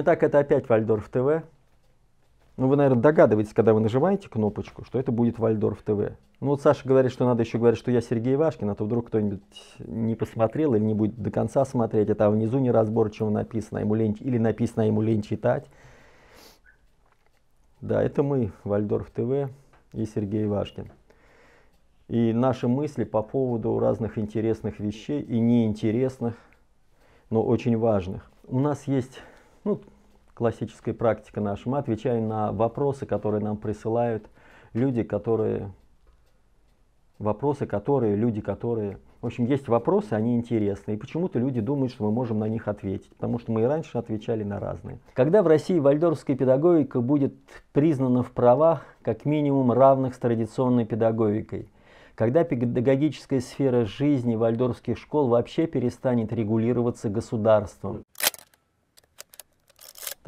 Итак, это опять Вальдорф ТВ. Ну, вы, наверное, догадываетесь, когда вы нажимаете кнопочку, что это будет Вальдорф ТВ. Ну, вот Саша говорит, что надо еще говорить, что я Сергей Вашкин, а то вдруг кто-нибудь не посмотрел или не будет до конца смотреть, а там внизу неразборчиво написано, ему лень, или написано, ему лень читать. Да, это мы, Вальдорф ТВ и Сергей Вашкин. И наши мысли по поводу разных интересных вещей и неинтересных, но очень важных. У нас есть ну, классическая практика наша. Мы отвечаем на вопросы, которые нам присылают люди, которые... Вопросы, которые, люди, которые... В общем, есть вопросы, они интересны. И почему-то люди думают, что мы можем на них ответить. Потому что мы и раньше отвечали на разные. Когда в России вальдорфская педагогика будет признана в правах как минимум равных с традиционной педагогикой? Когда педагогическая сфера жизни вальдорфских школ вообще перестанет регулироваться государством?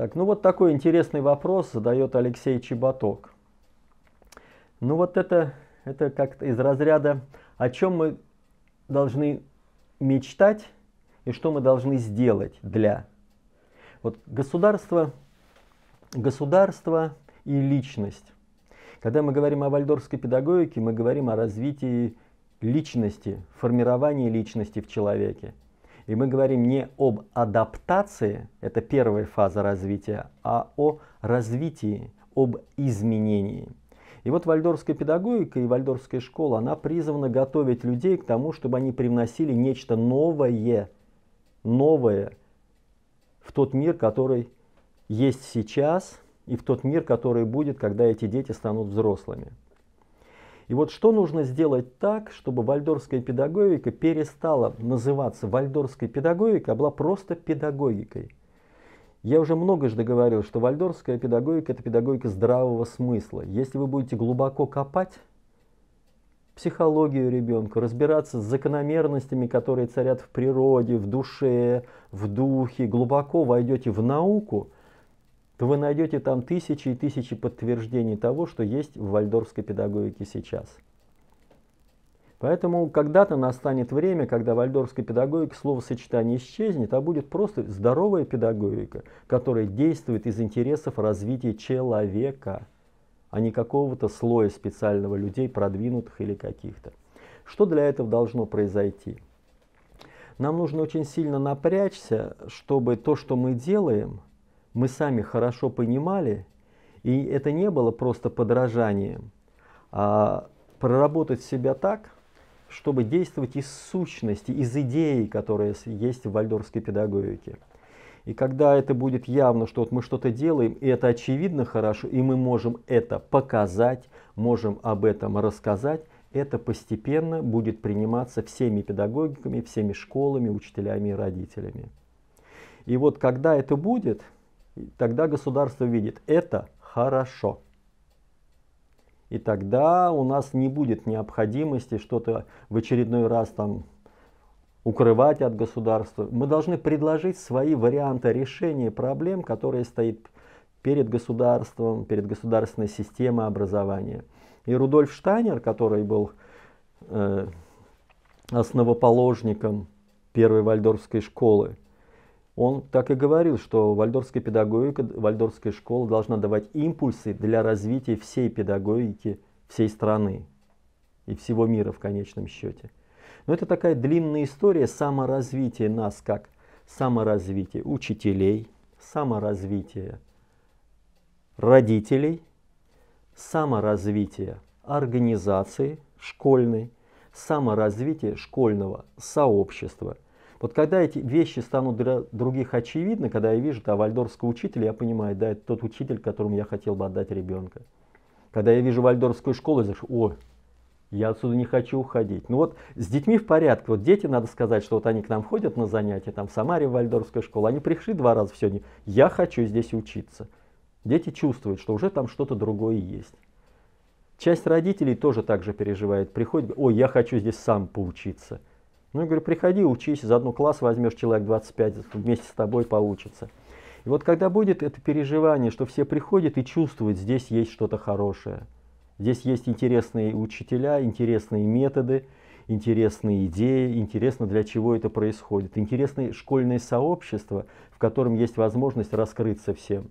Так, ну вот такой интересный вопрос задает Алексей Чеботок. Ну вот это, это как-то из разряда, о чем мы должны мечтать и что мы должны сделать для. Вот государство, государство и личность. Когда мы говорим о вальдорфской педагогике, мы говорим о развитии личности, формировании личности в человеке. И мы говорим не об адаптации, это первая фаза развития, а о развитии, об изменении. И вот вальдорфская педагогика и вальдорфская школа, она призвана готовить людей к тому, чтобы они привносили нечто новое, новое в тот мир, который есть сейчас, и в тот мир, который будет, когда эти дети станут взрослыми. И вот что нужно сделать так, чтобы вальдорфская педагогика перестала называться вальдорфской педагогикой, а была просто педагогикой. Я уже многожды говорил, что вальдорфская педагогика – это педагогика здравого смысла. Если вы будете глубоко копать психологию ребенка, разбираться с закономерностями, которые царят в природе, в душе, в духе, глубоко войдете в науку – то вы найдете там тысячи и тысячи подтверждений того, что есть в вальдорфской педагогике сейчас. Поэтому когда-то настанет время, когда вальдорфской педагогика словосочетание исчезнет, а будет просто здоровая педагогика, которая действует из интересов развития человека, а не какого-то слоя специального людей, продвинутых или каких-то. Что для этого должно произойти? Нам нужно очень сильно напрячься, чтобы то, что мы делаем, мы сами хорошо понимали, и это не было просто подражанием, а проработать себя так, чтобы действовать из сущности, из идеи, которая есть в вальдорфской педагогике. И когда это будет явно, что вот мы что-то делаем, и это очевидно хорошо, и мы можем это показать, можем об этом рассказать, это постепенно будет приниматься всеми педагогиками, всеми школами, учителями и родителями. И вот когда это будет, Тогда государство видит, это хорошо. И тогда у нас не будет необходимости что-то в очередной раз там укрывать от государства. Мы должны предложить свои варианты решения проблем, которые стоят перед государством, перед государственной системой образования. И Рудольф Штайнер, который был э, основоположником первой вальдорфской школы, он так и говорил, что вальдорфская педагогика, вальдорфская школа должна давать импульсы для развития всей педагогики всей страны и всего мира в конечном счете. Но это такая длинная история саморазвития нас как саморазвитие учителей, саморазвитие родителей, саморазвитие организации школьной, саморазвитие школьного сообщества – вот когда эти вещи станут для других очевидны, когда я вижу да, вальдорфского учителя, я понимаю, да, это тот учитель, которому я хотел бы отдать ребенка. Когда я вижу вальдорфскую школу, я говорю, о, я отсюда не хочу уходить. Ну вот с детьми в порядке. Вот дети, надо сказать, что вот они к нам ходят на занятия, там в Самаре в школа, они пришли два раза сегодня. Я хочу здесь учиться. Дети чувствуют, что уже там что-то другое есть. Часть родителей тоже так же переживает. Приходит, ой, я хочу здесь сам поучиться. Ну, я говорю, приходи, учись, за одну класс возьмешь человек 25, вместе с тобой получится. И вот когда будет это переживание, что все приходят и чувствуют, здесь есть что-то хорошее, здесь есть интересные учителя, интересные методы, интересные идеи, интересно, для чего это происходит, интересное школьное сообщество, в котором есть возможность раскрыться всем,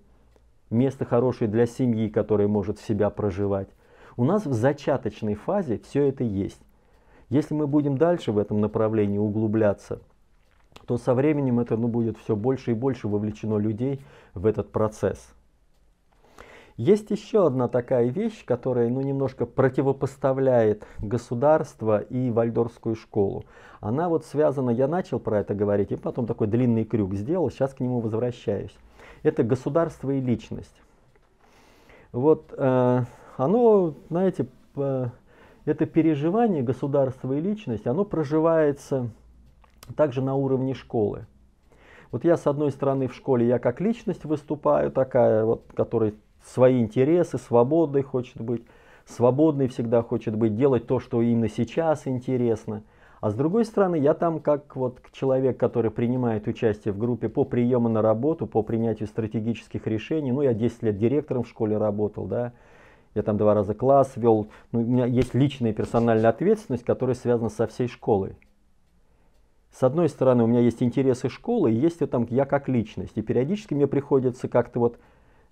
место хорошее для семьи, которая может себя проживать. У нас в зачаточной фазе все это есть. Если мы будем дальше в этом направлении углубляться, то со временем это ну, будет все больше и больше вовлечено людей в этот процесс. Есть еще одна такая вещь, которая ну, немножко противопоставляет государство и Вальдорфскую школу. Она вот связана, я начал про это говорить, и потом такой длинный крюк сделал, сейчас к нему возвращаюсь. Это государство и личность. Вот э, оно, знаете, это переживание государства и личность, оно проживается также на уровне школы. Вот я, с одной стороны, в школе я как личность выступаю, такая вот, которая свои интересы, свободой хочет быть, свободной всегда хочет быть, делать то, что именно сейчас интересно. А с другой стороны, я там как вот человек, который принимает участие в группе по приему на работу, по принятию стратегических решений. Ну, я 10 лет директором в школе работал, да, я там два раза класс вел. Ну, у меня есть личная и персональная ответственность, которая связана со всей школой. С одной стороны, у меня есть интересы школы, и есть вот там я как личность. И периодически мне приходится как-то вот,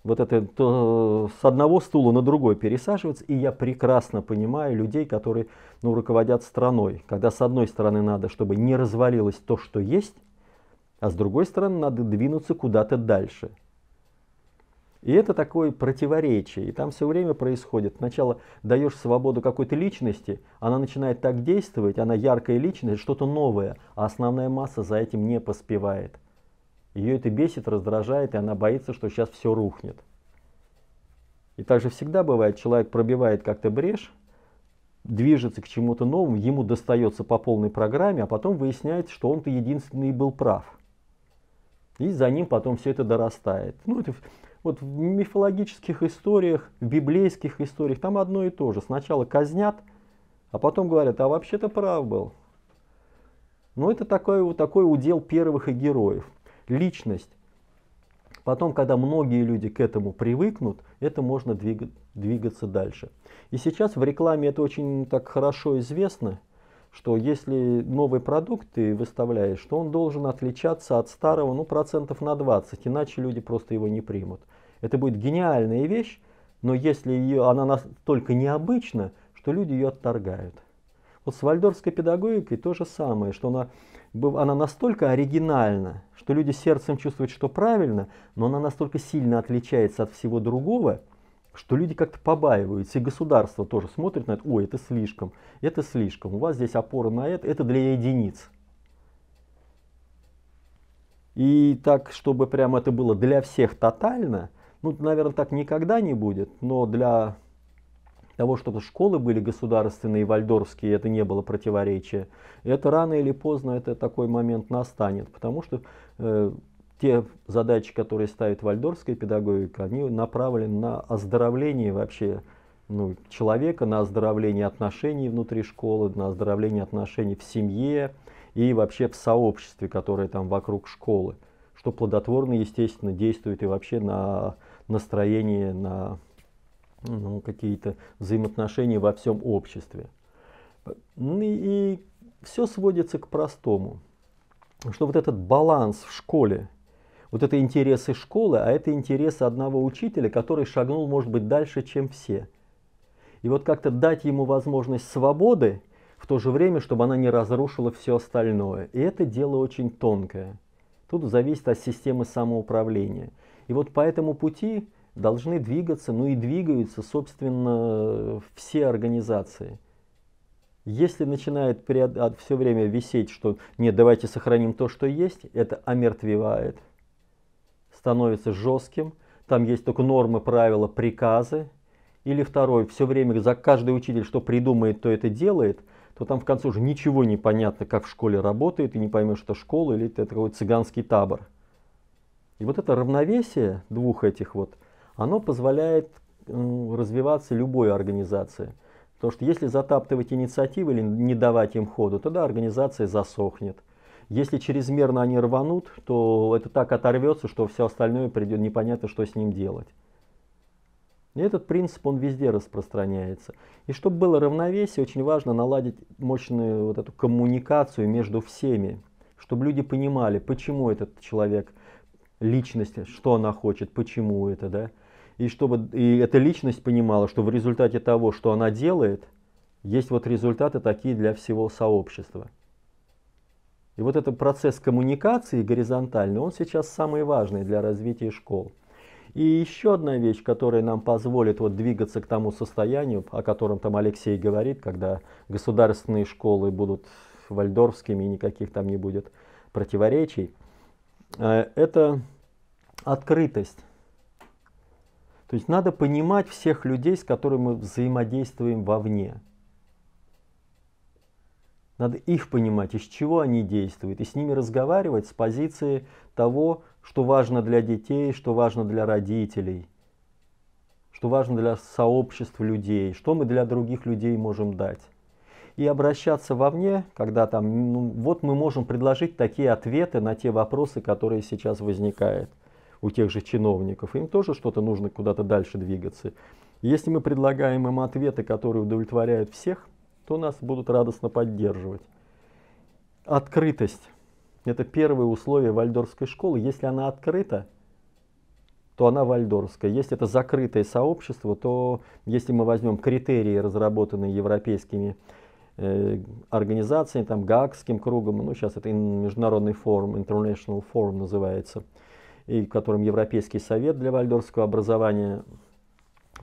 вот это, то, с одного стула на другой пересаживаться, и я прекрасно понимаю людей, которые ну, руководят страной. Когда с одной стороны надо, чтобы не развалилось то, что есть, а с другой стороны надо двинуться куда-то дальше – и это такое противоречие. И там все время происходит. Сначала даешь свободу какой-то личности, она начинает так действовать, она яркая личность, что-то новое, а основная масса за этим не поспевает. Ее это бесит, раздражает, и она боится, что сейчас все рухнет. И так же всегда бывает, человек пробивает как-то брешь, движется к чему-то новому, ему достается по полной программе, а потом выясняется, что он-то единственный был прав. И за ним потом все это дорастает. Ну, это вот в мифологических историях, в библейских историях, там одно и то же. Сначала казнят, а потом говорят, а вообще-то прав был. Но ну, это такой, вот такой удел первых и героев. Личность. Потом, когда многие люди к этому привыкнут, это можно двигаться дальше. И сейчас в рекламе это очень так хорошо известно что если новый продукт ты выставляешь, что он должен отличаться от старого ну, процентов на 20, иначе люди просто его не примут. Это будет гениальная вещь, но если ее, она настолько необычна, что люди ее отторгают. Вот с вальдорфской педагогикой то же самое, что она, она настолько оригинальна, что люди сердцем чувствуют, что правильно, но она настолько сильно отличается от всего другого, что люди как-то побаиваются, и государство тоже смотрит на это, ой, это слишком, это слишком, у вас здесь опора на это, это для единиц. И так, чтобы прямо это было для всех тотально, ну, наверное, так никогда не будет, но для того, чтобы школы были государственные, вальдорфские, это не было противоречия, это рано или поздно, это такой момент настанет, потому что э, те задачи, которые ставит вальдорфская педагогика, они направлены на оздоровление вообще ну, человека, на оздоровление отношений внутри школы, на оздоровление отношений в семье и вообще в сообществе, которое там вокруг школы, что плодотворно, естественно, действует и вообще на настроение, на ну, какие-то взаимоотношения во всем обществе. Ну, и все сводится к простому, что вот этот баланс в школе вот это интересы школы, а это интересы одного учителя, который шагнул, может быть, дальше, чем все. И вот как-то дать ему возможность свободы, в то же время, чтобы она не разрушила все остальное. И это дело очень тонкое. Тут зависит от системы самоуправления. И вот по этому пути должны двигаться, ну и двигаются, собственно, все организации. Если начинает все время висеть, что нет, давайте сохраним то, что есть, это омертвевает становится жестким. Там есть только нормы, правила, приказы. Или второй, все время за каждый учитель, что придумает, то это делает, то там в конце уже ничего не понятно, как в школе работает, и не поймешь, это школа или это такой цыганский табор. И вот это равновесие двух этих вот, оно позволяет развиваться любой организации. Потому что если затаптывать инициативы или не давать им ходу, тогда организация засохнет. Если чрезмерно они рванут, то это так оторвется, что все остальное придет непонятно, что с ним делать. И этот принцип, он везде распространяется. И чтобы было равновесие, очень важно наладить мощную вот эту коммуникацию между всеми, чтобы люди понимали, почему этот человек, личность, что она хочет, почему это, да. И чтобы и эта личность понимала, что в результате того, что она делает, есть вот результаты такие для всего сообщества. И вот этот процесс коммуникации горизонтальный, он сейчас самый важный для развития школ. И еще одна вещь, которая нам позволит вот двигаться к тому состоянию, о котором там Алексей говорит, когда государственные школы будут вальдорфскими, и никаких там не будет противоречий, э, это открытость. То есть надо понимать всех людей, с которыми мы взаимодействуем вовне. Надо их понимать, из чего они действуют, и с ними разговаривать с позиции того, что важно для детей, что важно для родителей, что важно для сообществ людей, что мы для других людей можем дать. И обращаться вовне, когда там, ну, вот мы можем предложить такие ответы на те вопросы, которые сейчас возникают у тех же чиновников. Им тоже что-то нужно куда-то дальше двигаться. Если мы предлагаем им ответы, которые удовлетворяют всех – то нас будут радостно поддерживать. Открытость. Это первое условие вальдорфской школы. Если она открыта, то она вальдорфская. Если это закрытое сообщество, то если мы возьмем критерии, разработанные европейскими э, организациями, там Гаагским кругом, ну сейчас это международный форум, International Forum называется, и в котором Европейский совет для вальдорфского образования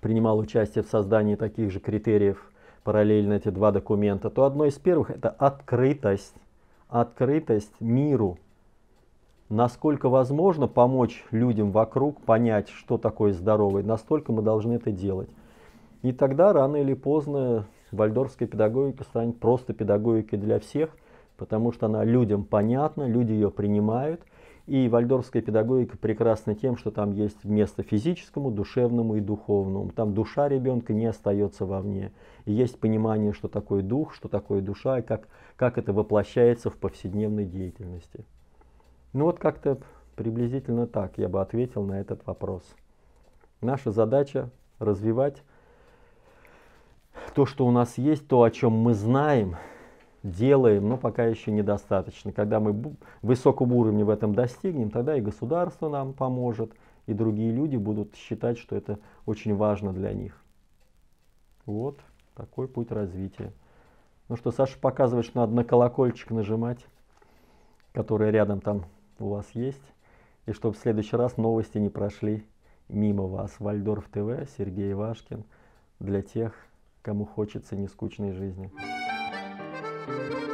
принимал участие в создании таких же критериев – параллельно эти два документа, то одно из первых это открытость. Открытость миру. Насколько возможно помочь людям вокруг понять, что такое здоровый, настолько мы должны это делать. И тогда рано или поздно вальдорфская педагогика станет просто педагогикой для всех, потому что она людям понятна, люди ее принимают – и вальдорфская педагогика прекрасна тем, что там есть место физическому, душевному и духовному. Там душа ребенка не остается вовне. И есть понимание, что такое дух, что такое душа, и как, как это воплощается в повседневной деятельности. Ну вот как-то приблизительно так я бы ответил на этот вопрос. Наша задача развивать то, что у нас есть, то, о чем мы знаем – делаем, но пока еще недостаточно. Когда мы высоком уровне в этом достигнем, тогда и государство нам поможет, и другие люди будут считать, что это очень важно для них. Вот такой путь развития. Ну что, Саша показывает, что надо на колокольчик нажимать, который рядом там у вас есть, и чтобы в следующий раз новости не прошли мимо вас. Вальдорф ТВ, Сергей Вашкин, для тех, кому хочется нескучной жизни. Thank you.